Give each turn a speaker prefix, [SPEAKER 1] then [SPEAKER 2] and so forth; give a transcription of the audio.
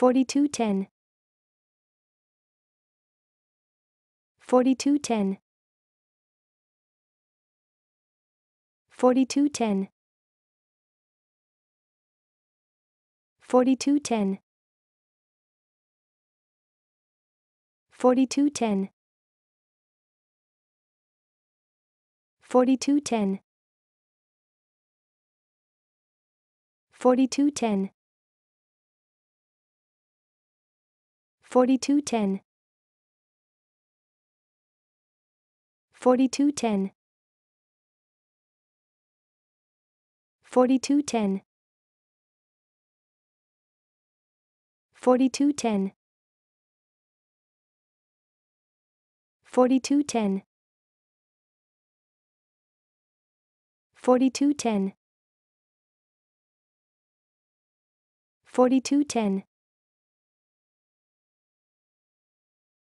[SPEAKER 1] 4210 4210 4210 4210 4210 4210 4210 4210 4210 4210 4210 4210 4210 4210